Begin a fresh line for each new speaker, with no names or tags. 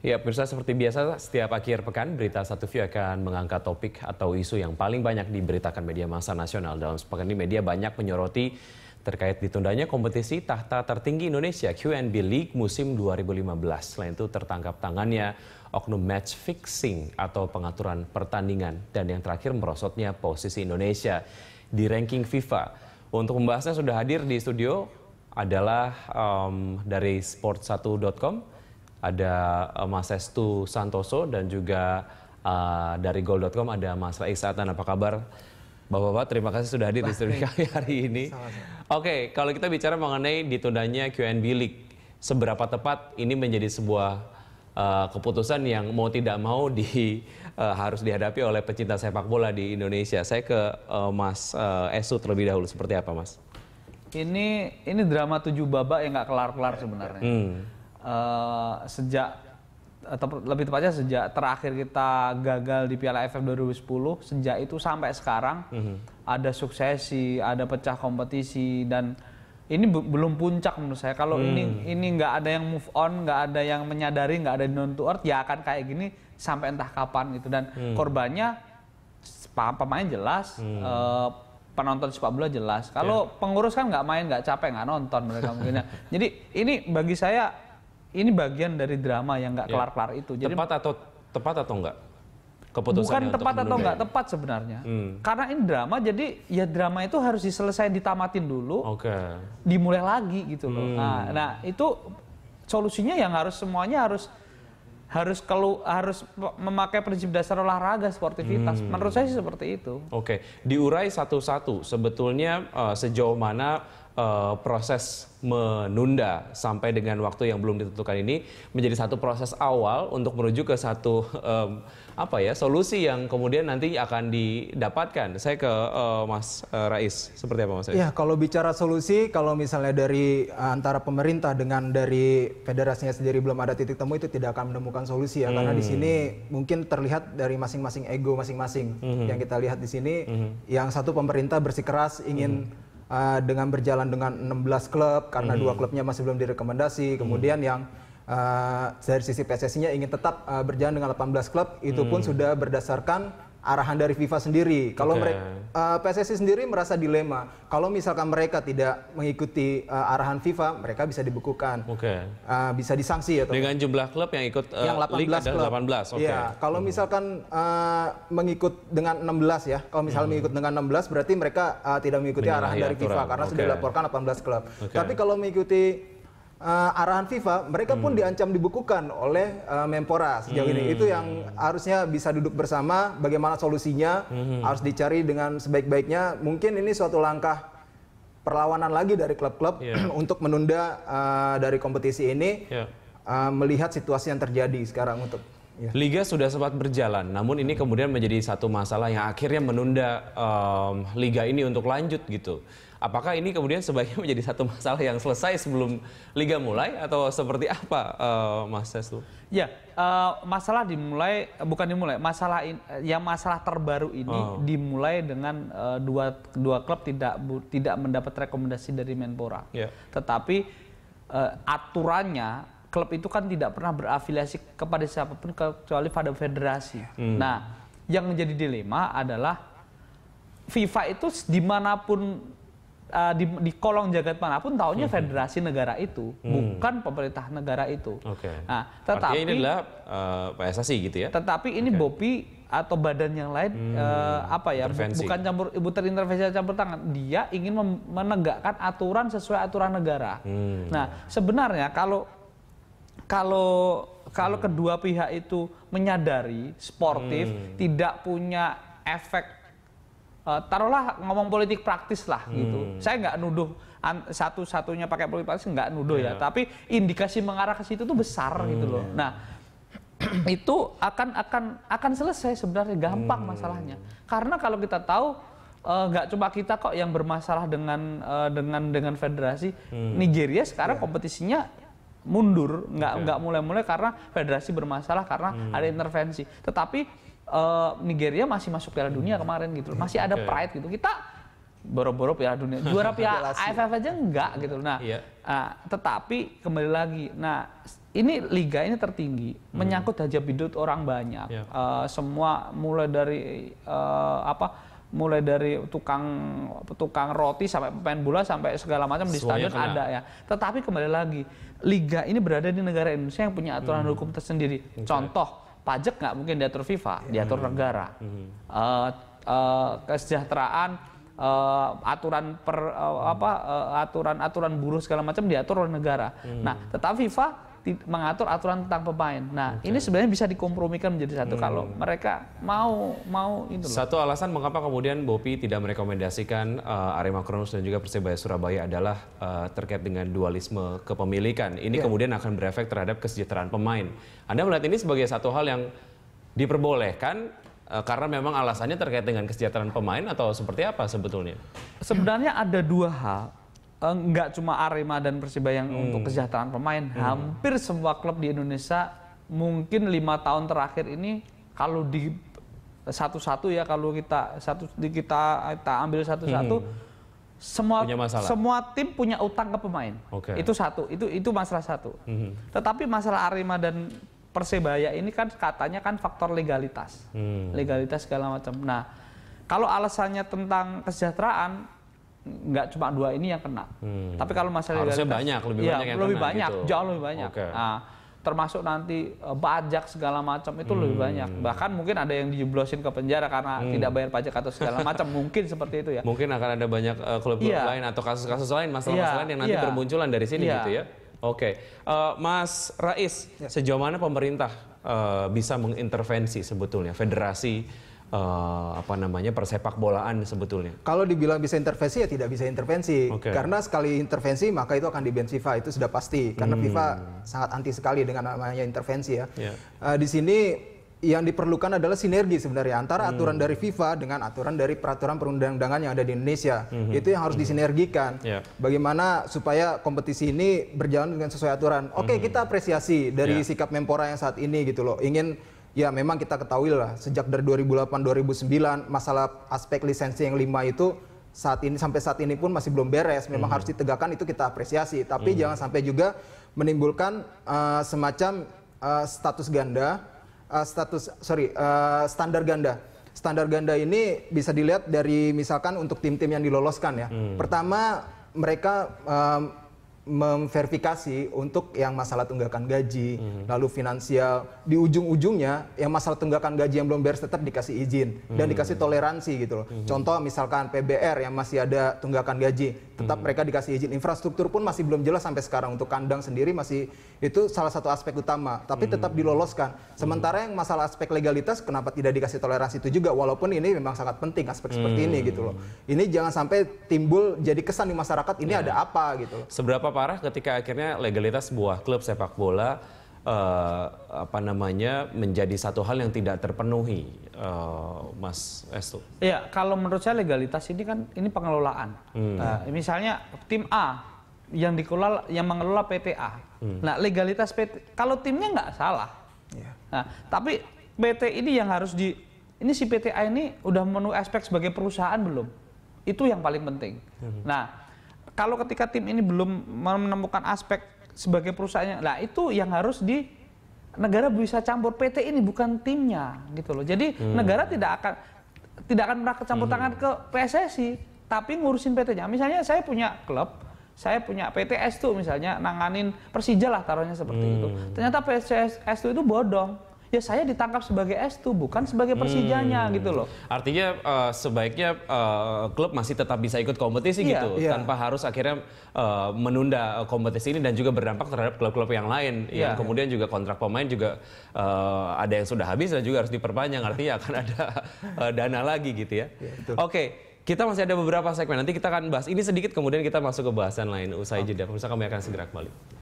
Ya, pemirsa seperti biasa setiap akhir pekan berita satu view akan mengangkat topik atau isu yang paling banyak diberitakan media massa nasional. Dalam sepekan ini media banyak menyoroti terkait ditundanya kompetisi tahta tertinggi Indonesia QNB League musim 2015. Selain itu tertangkap tangannya oknum match fixing atau pengaturan pertandingan dan yang terakhir merosotnya posisi Indonesia di ranking FIFA. Untuk membahasnya sudah hadir di studio adalah um, dari sport1.com ada eh, Mas Estu Santoso dan juga uh, dari gold.com ada Mas Rais Atan. Apa kabar? Bapak-bapak, terima kasih sudah hadir di studio kami hari ini. Oke, okay, kalau kita bicara mengenai ditundanya QNB League, seberapa tepat ini menjadi sebuah uh, keputusan yang mau tidak mau di uh, harus dihadapi oleh pecinta sepak bola di Indonesia. Saya ke uh, Mas uh, Esu terlebih dahulu, seperti apa, Mas?
Ini ini drama tujuh babak yang nggak kelar-kelar sebenarnya.
Hmm
uh, sejak atau lebih tepatnya sejak terakhir kita gagal di Piala AFF 2010 sejak itu sampai sekarang mm -hmm. ada suksesi ada pecah kompetisi dan ini belum puncak menurut saya kalau mm. ini hmm. ini nggak ada yang move on nggak ada yang menyadari nggak ada non to earth ya akan kayak gini sampai entah kapan gitu dan mm. korbannya pemain jelas mm. e, penonton sepak bola jelas. Kalau yeah. pengurus kan nggak main, nggak capek, nggak nonton mereka mungkin. Jadi ini bagi saya ini bagian dari drama yang nggak iya. kelar-kelar itu. Jadi tepat atau tepat atau enggak? Keputusan bukan tepat atau enggak tepat sebenarnya. Hmm. Karena ini drama jadi ya drama itu harus diselesaikan ditamatin dulu. Oke. Okay. Dimulai lagi gitu loh. Hmm. Nah, nah itu solusinya yang harus semuanya harus harus kalau harus memakai prinsip dasar olahraga sportivitas. Hmm. Menurut saya sih seperti itu.
Oke, okay. diurai satu-satu sebetulnya uh, sejauh mana uh, proses menunda sampai dengan waktu yang belum ditentukan ini menjadi satu proses awal untuk menuju ke satu um, apa ya solusi yang kemudian nanti akan didapatkan. Saya ke uh, Mas eh, Rais, seperti apa Mas Rais? Ya,
kalau bicara solusi, kalau misalnya dari antara pemerintah dengan dari federasinya sendiri belum ada titik temu itu tidak akan menemukan solusi ya, hmm. karena di hmm. sini mungkin terlihat dari masing-masing ego masing-masing hmm. yang kita lihat di sini, hmm. yang satu pemerintah bersikeras ingin hmm uh, dengan berjalan dengan 16 klub karena hmm. dua klubnya masih belum direkomendasi. Hmm. Kemudian hmm. yang uh, dari sisi PSSI-nya ingin tetap uh, berjalan dengan 18 klub, itu pun hmm. sudah berdasarkan arahan dari FIFA sendiri. Kalau okay. mereka uh, eh, PSSI sendiri merasa dilema. Kalau misalkan mereka tidak mengikuti uh, arahan FIFA, mereka bisa dibekukan. Oke. Okay. Uh, eh, bisa disanksi ya.
Dengan jumlah klub yang ikut uh, yang 18 belas klub. 18. Oke. Okay. Ya,
kalau hmm. misalkan uh, mengikut dengan 16 ya. Kalau misalnya hmm. mengikut dengan 16 berarti mereka uh, tidak mengikuti Menyalahi arahan dari aturan. FIFA karena okay. sudah dilaporkan 18 klub. Okay. Tapi kalau mengikuti uh, arahan FIFA, mereka pun hmm. diancam dibekukan oleh uh, Menpora sejauh hmm. ini. Itu yang harusnya bisa duduk bersama, bagaimana solusinya hmm. harus dicari dengan sebaik-baiknya. Mungkin ini suatu langkah perlawanan lagi dari klub-klub yeah. Iya. untuk menunda uh, dari kompetisi ini. Yeah. Iya. Uh, melihat situasi yang terjadi sekarang untuk
Iya. Liga sudah sempat berjalan, namun ini kemudian menjadi satu masalah yang akhirnya menunda um, liga ini untuk lanjut gitu. Apakah ini kemudian sebaiknya menjadi satu masalah yang selesai sebelum liga mulai atau seperti apa, uh, Mas Sesu?
Ya, uh, masalah dimulai bukan dimulai, masalah in, yang masalah terbaru ini oh. dimulai dengan uh, dua dua klub tidak bu, tidak mendapat rekomendasi dari Menpora. Yeah. Tetapi uh, aturannya klub itu kan tidak pernah berafiliasi kepada siapapun kecuali pada federasi. Hmm. Nah, yang menjadi dilema adalah FIFA itu dimanapun uh, di, di kolong jagat manapun tahunya hmm. federasi negara itu hmm. bukan pemerintah negara itu. Okay. Nah, tetapi Artinya ini adalah uh, PSSI gitu ya. Tetapi ini okay. BOPI atau badan yang lain hmm. uh, apa ya Intervensi. bukan campur ibu terintervensi campur tangan. Dia ingin menegakkan aturan sesuai aturan negara. Hmm. Nah, sebenarnya kalau kalau kalau hmm. kedua pihak itu menyadari sportif hmm. tidak punya efek uh, taruhlah ngomong politik praktis lah hmm. gitu. Saya nggak nuduh satu-satunya pakai politik praktis nggak nuduh yeah. ya, iya. tapi indikasi mengarah ke situ tuh besar hmm. gitu loh. Iya. Nah, itu akan akan akan selesai sebenarnya gampang hmm. masalahnya. Karena kalau kita tahu eh, nggak uh, cuma kita kok yang bermasalah dengan uh, dengan dengan federasi hmm. Nigeria sekarang yeah. kompetisinya mundur, nggak okay. nggak mulai-mulai karena federasi bermasalah karena hmm. ada intervensi. Tetapi uh, Nigeria masih masuk Piala Dunia hmm. kemarin gitu, masih ada okay. pride gitu. Kita boro-boro Piala Dunia, juara Piala AFF aja enggak gitu. Nah, yeah. Iya. uh, tetapi kembali lagi, nah ini liga ini tertinggi, hmm. menyangkut hajat hidup orang banyak, yeah. Iya. uh, semua mulai dari uh, apa? mulai dari tukang tukang roti sampai pemain bola sampai segala macam di stadion kena. ada ya. Tetapi kembali lagi, liga ini berada di negara Indonesia yang punya aturan hmm. hukum tersendiri. Okay. Contoh, pajak nggak mungkin diatur FIFA, hmm. diatur negara. Hmm. Uh, uh, kesejahteraan Uh, aturan per uh, apa uh, aturan aturan buruh segala macam diatur oleh negara. Hmm. Nah, tetapi FIFA mengatur aturan tentang pemain. Nah, okay. ini sebenarnya bisa dikompromikan menjadi satu hmm. kalau mereka mau mau itu. Satu
alasan mengapa kemudian Bopi tidak merekomendasikan uh, Arema Kronos dan juga Persebaya Surabaya adalah uh, terkait dengan dualisme kepemilikan. Ini yeah. kemudian akan berefek terhadap kesejahteraan pemain. Anda melihat ini sebagai satu hal yang diperbolehkan uh, karena memang alasannya terkait
dengan kesejahteraan pemain atau seperti apa sebetulnya? Sebenarnya ada dua hal Eh, nggak cuma Arema dan Persiba yang hmm. untuk kesejahteraan pemain, hmm. hampir semua klub di Indonesia mungkin lima tahun terakhir ini kalau di satu-satu ya kalau kita satu kita kita ambil satu-satu hmm. semua semua tim punya utang ke pemain. Okay. Itu satu, itu itu masalah satu. Hmm. Tetapi masalah Arema dan Persebaya ini kan katanya kan faktor legalitas, hmm. legalitas segala macam. Nah, kalau alasannya tentang kesejahteraan nggak cuma dua ini yang kena. Hmm. Tapi kalau masalah harusnya legalitas, banyak, lebih ya, banyak yang lebih kena, banyak, gitu. jauh lebih banyak. Okay. Nah, termasuk nanti eh, pajak segala macam itu hmm. lebih banyak. Bahkan mungkin ada yang dijeblosin ke penjara karena hmm. tidak bayar pajak atau segala macam, mungkin seperti itu ya.
Mungkin akan ada banyak uh, klub-klub yeah. lain atau kasus-kasus lain, masalah-masalah yeah. yang nanti yeah. bermunculan dari sini yeah. gitu ya. Oke, okay. uh, eh, Mas Rais, yeah. sejauh mana pemerintah uh, bisa mengintervensi sebetulnya federasi uh, apa namanya persepak bolaan sebetulnya?
Kalau dibilang bisa intervensi ya tidak bisa intervensi okay. karena sekali intervensi maka itu akan diban FIFA itu sudah pasti karena hmm. FIFA sangat anti sekali dengan namanya intervensi ya. Yeah. Ya. Uh, di sini yang diperlukan adalah sinergi sebenarnya antara hmm. aturan dari FIFA dengan aturan dari peraturan perundang-undangan yang ada di Indonesia. Hmm. Itu yang harus hmm. disinergikan. Yeah. Bagaimana supaya kompetisi ini berjalan dengan sesuai aturan. Oke, okay, hmm. kita apresiasi dari yeah. sikap Menpora yang saat ini gitu loh. Ingin ya memang kita ketahui lah sejak dari 2008-2009 masalah aspek lisensi yang lima itu saat ini sampai saat ini pun masih belum beres. Memang -hmm. harus ditegakkan itu kita apresiasi. Tapi -hmm. jangan sampai juga menimbulkan uh, semacam uh, status ganda, uh, status sorry uh, standar ganda. Standar ganda ini bisa dilihat dari misalkan untuk tim-tim yang diloloskan ya. Mm. Pertama mereka um, memverifikasi untuk yang masalah tunggakan gaji, hmm. lalu finansial di ujung-ujungnya yang masalah tunggakan gaji yang belum beres tetap dikasih izin hmm. dan mhm. dikasih toleransi gitu loh. Hmm. Contoh misalkan PBR yang masih ada tunggakan gaji, tetap hmm. mereka dikasih izin. Infrastruktur pun masih belum jelas sampai sekarang untuk kandang sendiri masih itu salah satu aspek utama, tapi hmm. tetap diloloskan. Sementara yang masalah aspek legalitas kenapa tidak dikasih toleransi itu juga walaupun ini memang sangat penting aspek hmm. seperti ini gitu loh. Mhm. Ini jangan sampai timbul jadi kesan di masyarakat ini yeah. ada apa gitu. Loh.
Seberapa parah ketika akhirnya legalitas sebuah klub sepak bola uh, apa namanya menjadi satu hal yang tidak terpenuhi, uh, Mas Estu.
Ya, kalau menurut saya legalitas ini kan ini pengelolaan. Hmm. Uh, misalnya tim A yang dikelola yang mengelola PTA. Hmm. Nah, legalitas PT kalau timnya nggak salah. Yeah. Nah, tapi PT ini yang harus di ini si PTA ini udah memenuhi aspek sebagai perusahaan belum? Itu yang paling penting. Hmm. Nah, kalau ketika tim ini belum menemukan aspek sebagai perusahaannya, lah itu yang harus di negara bisa campur PT ini bukan timnya gitu loh. Jadi hmm. negara tidak akan tidak akan pernah kecampur hmm. tangan ke PSSI, tapi ngurusin PT-nya. Misalnya saya punya klub, saya punya PTS tuh misalnya nanganin Persija lah taruhnya seperti hmm. itu. Ternyata PSS itu bodong ya saya ditangkap sebagai S2 bukan sebagai Persijanya hmm. gitu loh.
Artinya uh, sebaiknya uh, klub masih tetap bisa ikut kompetisi yeah. gitu yeah. tanpa harus akhirnya uh, menunda kompetisi ini dan juga berdampak terhadap klub-klub yang lain yeah. yang iya, iya. kemudian juga kontrak pemain juga uh, ada yang sudah habis dan juga harus diperpanjang artinya akan ada uh, dana lagi gitu ya. Yeah, iya, Oke. Okay kita masih ada beberapa segmen. Nanti kita akan bahas ini sedikit, kemudian kita masuk ke bahasan lain. Usai jeda, pemirsa kami akan segera kembali.